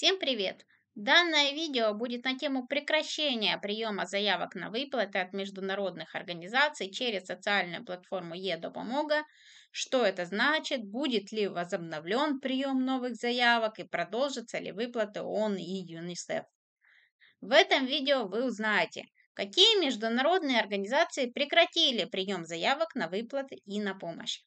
Всем привет! Данное видео будет на тему прекращения приема заявок на выплаты от международных организаций через социальную платформу ЕДОПОМОГА. что это значит, будет ли возобновлен прием новых заявок и продолжатся ли выплаты ООН и ЮНИСЕФ. В этом видео вы узнаете, какие международные организации прекратили прием заявок на выплаты и на помощь.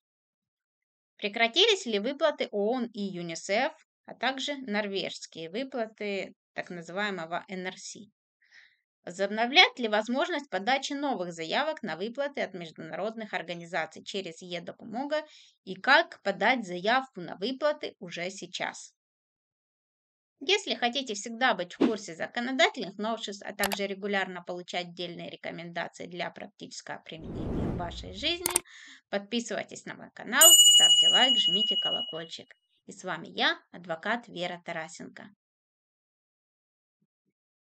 Прекратились ли выплаты ООН и ЮНИСЕФ, а также норвежские выплаты так называемого НРС. Возобновлять ли возможность подачи новых заявок на выплаты от международных организаций через Е-допомога и как подать заявку на выплаты уже сейчас? Если хотите всегда быть в курсе законодательных новшеств, а также регулярно получать отдельные рекомендации для практического применения в вашей жизни, подписывайтесь на мой канал, ставьте лайк, жмите колокольчик. И с вами я, адвокат Вера Тарасенко.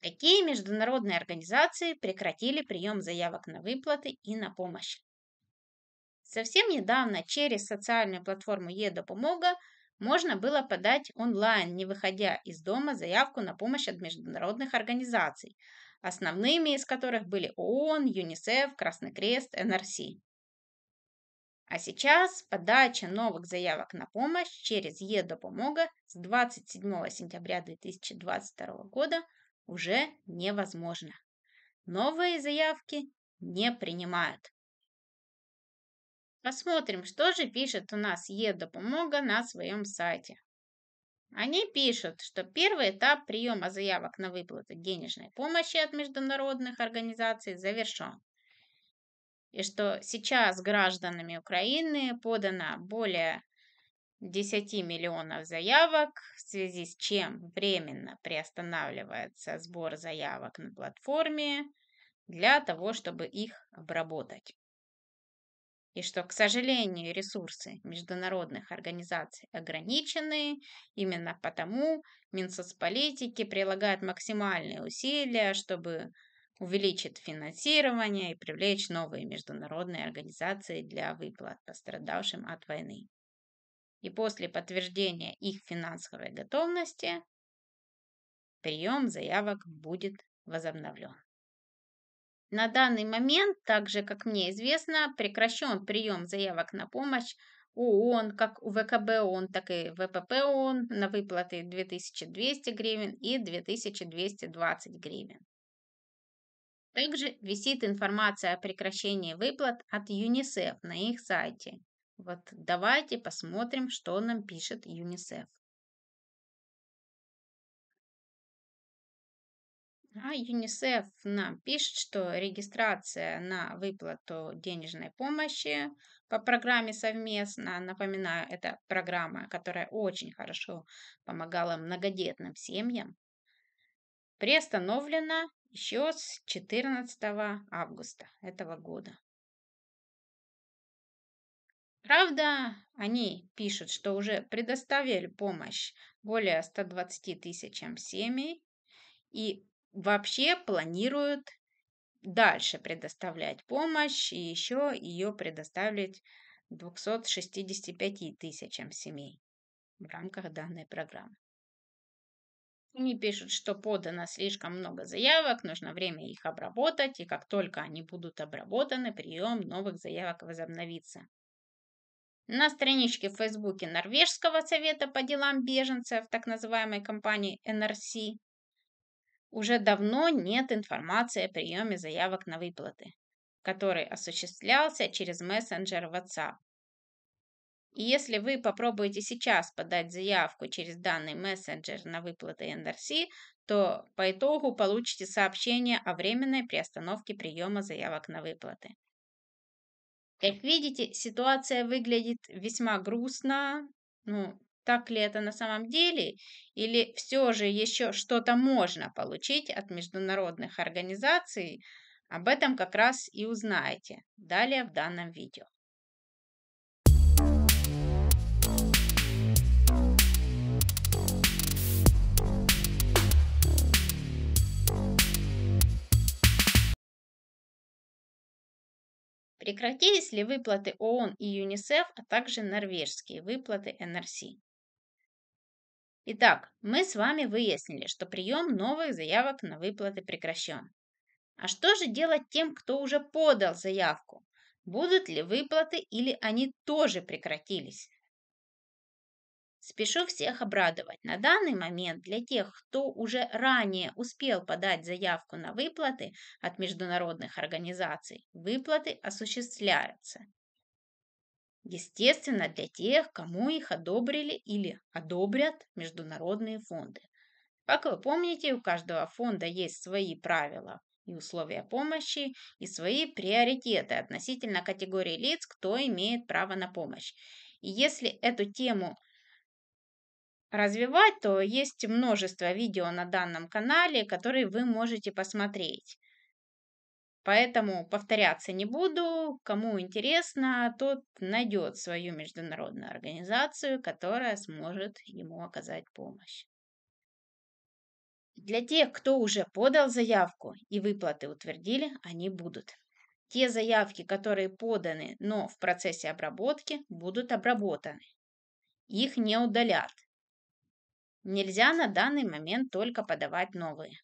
Какие международные организации прекратили прием заявок на выплаты и на помощь? Совсем недавно через социальную платформу «Е-допомога» можно было подать онлайн, не выходя из дома, заявку на помощь от международных организаций, основными из которых были ООН, ЮНИСЕФ, Красный Крест, НРС. А сейчас подача новых заявок на помощь через Е-допомога с 27 сентября 2022 года уже невозможна. Новые заявки не принимают. Посмотрим, что же пишет у нас Е-допомога на своем сайте. Они пишут, что первый этап приема заявок на выплату денежной помощи от международных организаций завершен и что сейчас гражданами Украины подано более 10 миллионов заявок, в связи с чем временно приостанавливается сбор заявок на платформе для того, чтобы их обработать. И что, к сожалению, ресурсы международных организаций ограничены, именно потому Минсоцполитики прилагают максимальные усилия, чтобы увеличит финансирование и привлечь новые международные организации для выплат пострадавшим от войны. И после подтверждения их финансовой готовности прием заявок будет возобновлен. На данный момент, так же как мне известно, прекращен прием заявок на помощь ООН, как у ВКБ ООН, так и ВПП ООН на выплаты 2200 гривен и 2220 гривен. Также висит информация о прекращении выплат от ЮНИСЕФ на их сайте. Вот давайте посмотрим, что нам пишет ЮНИСЕФ. А ЮНИСЕФ нам пишет, что регистрация на выплату денежной помощи по программе совместно, напоминаю, это программа, которая очень хорошо помогала многодетным семьям, приостановлена еще с 14 августа этого года. Правда, они пишут, что уже предоставили помощь более 120 тысячам семей и вообще планируют дальше предоставлять помощь и еще ее предоставить 265 тысячам семей в рамках данной программы. Они пишут, что подано слишком много заявок, нужно время их обработать, и как только они будут обработаны, прием новых заявок возобновится. На страничке в Фейсбуке Норвежского совета по делам беженцев, так называемой компании NRC, уже давно нет информации о приеме заявок на выплаты, который осуществлялся через мессенджер WhatsApp. И если вы попробуете сейчас подать заявку через данный мессенджер на выплаты НРС, то по итогу получите сообщение о временной приостановке приема заявок на выплаты. Как видите, ситуация выглядит весьма грустно. Ну, так ли это на самом деле? Или все же еще что-то можно получить от международных организаций? Об этом как раз и узнаете далее в данном видео. Прекратились ли выплаты ООН и ЮНИСЕФ, а также норвежские выплаты НРС? Итак, мы с вами выяснили, что прием новых заявок на выплаты прекращен. А что же делать тем, кто уже подал заявку? Будут ли выплаты или они тоже прекратились? Спешу всех обрадовать. На данный момент для тех, кто уже ранее успел подать заявку на выплаты от международных организаций, выплаты осуществляются. Естественно, для тех, кому их одобрили или одобрят международные фонды. Как вы помните, у каждого фонда есть свои правила и условия помощи, и свои приоритеты относительно категории лиц, кто имеет право на помощь. И если эту тему – развивать, то есть множество видео на данном канале, которые вы можете посмотреть. Поэтому повторяться не буду. Кому интересно, тот найдет свою международную организацию, которая сможет ему оказать помощь. Для тех, кто уже подал заявку и выплаты утвердили, они будут. Те заявки, которые поданы, но в процессе обработки, будут обработаны. Их не удалят, Нельзя на данный момент только подавать новые.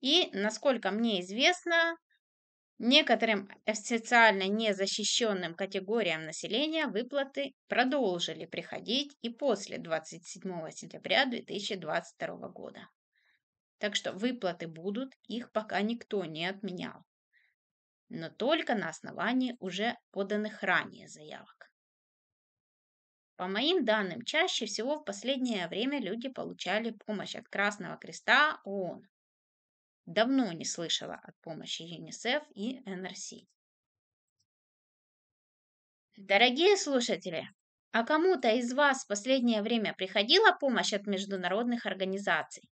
И, насколько мне известно, некоторым социально незащищенным категориям населения выплаты продолжили приходить и после 27 сентября 2022 года. Так что выплаты будут, их пока никто не отменял но только на основании уже поданных ранее заявок. По моим данным, чаще всего в последнее время люди получали помощь от Красного Креста ООН. Давно не слышала от помощи ЮНИСЕФ и НРС. Дорогие слушатели, а кому-то из вас в последнее время приходила помощь от международных организаций?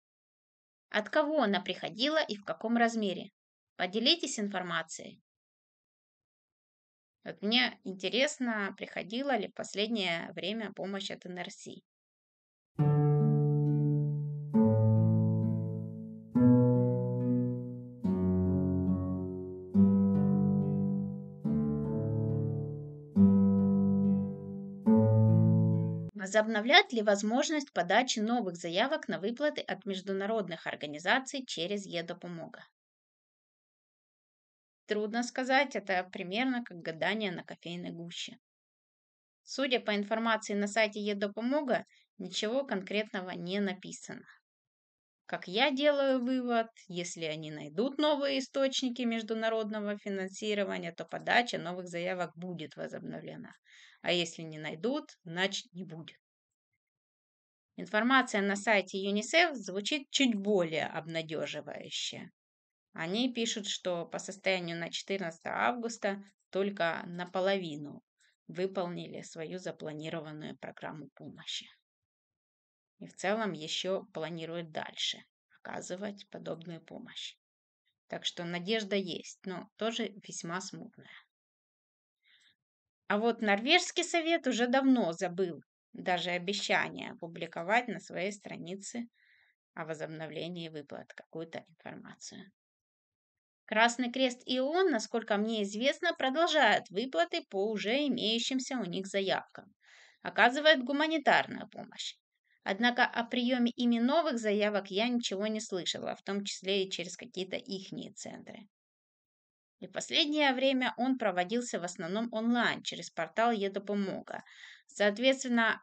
От кого она приходила и в каком размере? Поделитесь информацией. Вот мне интересно, приходила ли в последнее время помощь от НРС. возобновлят ли возможность подачи новых заявок на выплаты от международных организаций через ЕДОПОМОГА? Трудно сказать, это примерно как гадание на кофейной гуще. Судя по информации на сайте Едопомога, ничего конкретного не написано. Как я делаю вывод, если они найдут новые источники международного финансирования, то подача новых заявок будет возобновлена. А если не найдут, значит не будет. Информация на сайте ЮНИСЕФ звучит чуть более обнадеживающе. Они пишут, что по состоянию на 14 августа только наполовину выполнили свою запланированную программу помощи. И в целом еще планируют дальше оказывать подобную помощь. Так что надежда есть, но тоже весьма смутная. А вот Норвежский совет уже давно забыл даже обещание опубликовать на своей странице о возобновлении выплат какую-то информацию. Красный крест и ООН, насколько мне известно, продолжают выплаты по уже имеющимся у них заявкам, оказывают гуманитарную помощь. Однако о приеме ими новых заявок я ничего не слышала, в том числе и через какие-то ихние центры. И последнее время он проводился в основном онлайн через портал «Едопомога». Соответственно,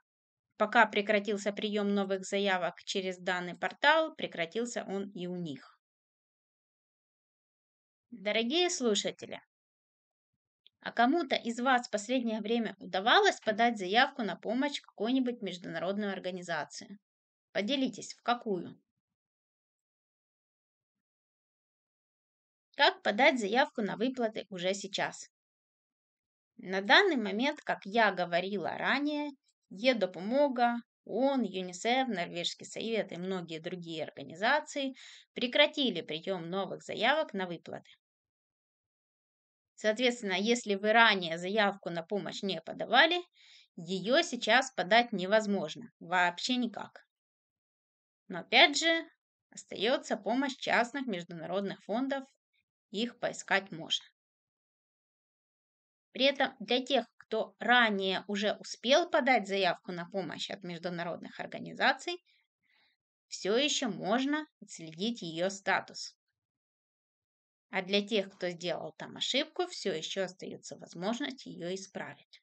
пока прекратился прием новых заявок через данный портал, прекратился он и у них. Дорогие слушатели, а кому-то из вас в последнее время удавалось подать заявку на помощь какой-нибудь международной организации? Поделитесь, в какую? Как подать заявку на выплаты уже сейчас? На данный момент, как я говорила ранее, е допомога ООН, ЮНИСЕФ, Норвежский совет и многие другие организации прекратили прием новых заявок на выплаты. Соответственно, если вы ранее заявку на помощь не подавали, ее сейчас подать невозможно, вообще никак. Но опять же, остается помощь частных международных фондов, их поискать можно. При этом для тех, кто ранее уже успел подать заявку на помощь от международных организаций, все еще можно отследить ее статус. А для тех, кто сделал там ошибку, все еще остается возможность ее исправить.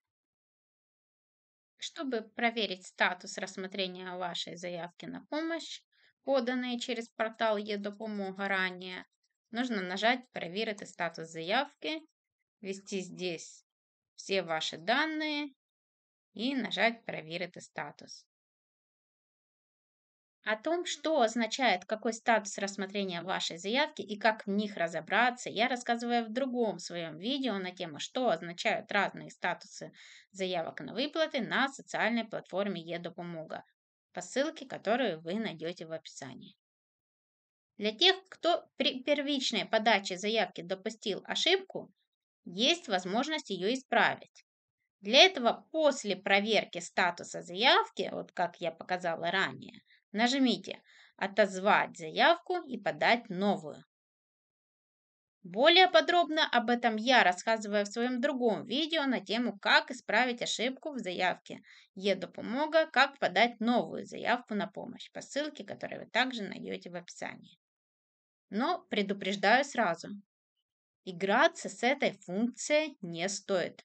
Чтобы проверить статус рассмотрения вашей заявки на помощь, поданной через портал «Е-допомога» ранее, нужно нажать "Проверить статус заявки», ввести здесь все ваши данные и нажать «Проверить статус». О том, что означает какой статус рассмотрения вашей заявки и как в них разобраться, я рассказываю в другом своем видео на тему, что означают разные статусы заявок на выплаты на социальной платформе «Едопомога», по ссылке, которую вы найдете в описании. Для тех, кто при первичной подаче заявки допустил ошибку, есть возможность ее исправить. Для этого после проверки статуса заявки, вот как я показала ранее, нажмите «Отозвать заявку» и «Подать новую». Более подробно об этом я рассказываю в своем другом видео на тему «Как исправить ошибку в заявке Е-допомога», «Как подать новую заявку на помощь» по ссылке, которую вы также найдете в описании. Но предупреждаю сразу, Играться с этой функцией не стоит.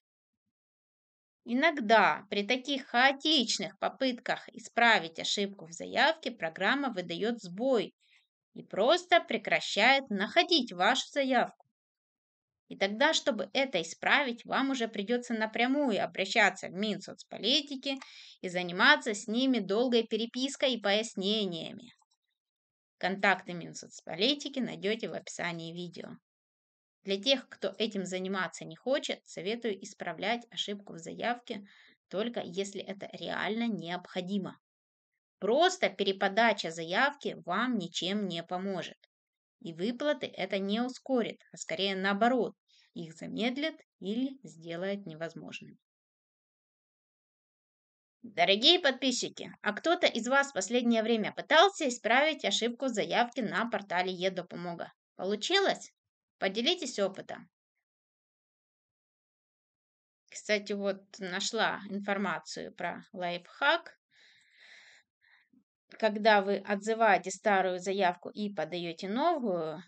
Иногда при таких хаотичных попытках исправить ошибку в заявке программа выдает сбой и просто прекращает находить вашу заявку. И тогда, чтобы это исправить, вам уже придется напрямую обращаться в Минсоцполитики и заниматься с ними долгой перепиской и пояснениями. Контакты Минсоцполитики найдете в описании видео. Для тех, кто этим заниматься не хочет, советую исправлять ошибку в заявке только если это реально необходимо. Просто переподача заявки вам ничем не поможет. И выплаты это не ускорит, а скорее наоборот, их замедлит или сделает невозможным. Дорогие подписчики, а кто-то из вас в последнее время пытался исправить ошибку заявки на портале Е-Допомога? Получилось? Поделитесь опытом. Кстати, вот нашла информацию про лайфхак. Когда вы отзываете старую заявку и подаете новую,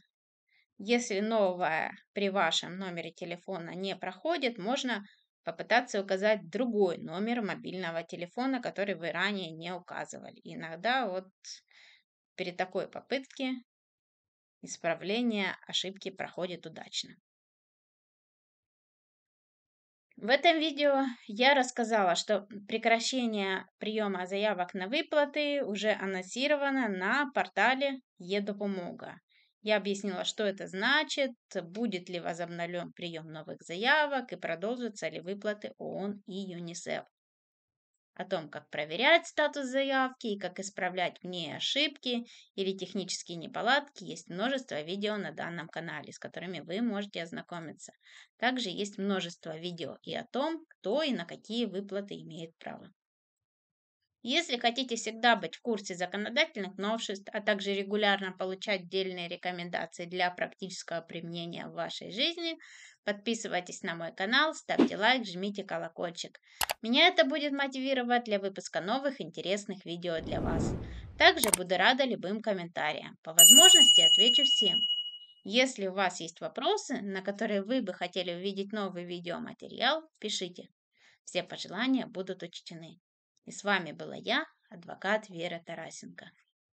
если новая при вашем номере телефона не проходит, можно попытаться указать другой номер мобильного телефона, который вы ранее не указывали. Иногда вот при такой попытке Исправление ошибки проходит удачно. В этом видео я рассказала, что прекращение приема заявок на выплаты уже анонсировано на портале «Едопомога». Я объяснила, что это значит, будет ли возобновлен прием новых заявок и продолжатся ли выплаты ООН и ЮНИСЕФ о том, как проверять статус заявки и как исправлять в ней ошибки или технические неполадки, есть множество видео на данном канале, с которыми вы можете ознакомиться. Также есть множество видео и о том, кто и на какие выплаты имеет право. Если хотите всегда быть в курсе законодательных новшеств, а также регулярно получать дельные рекомендации для практического применения в вашей жизни, подписывайтесь на мой канал, ставьте лайк, жмите колокольчик. Меня это будет мотивировать для выпуска новых интересных видео для вас. Также буду рада любым комментариям. По возможности отвечу всем. Если у вас есть вопросы, на которые вы бы хотели увидеть новый видеоматериал, пишите. Все пожелания будут учтены. И с вами была я, адвокат Вера Тарасенко.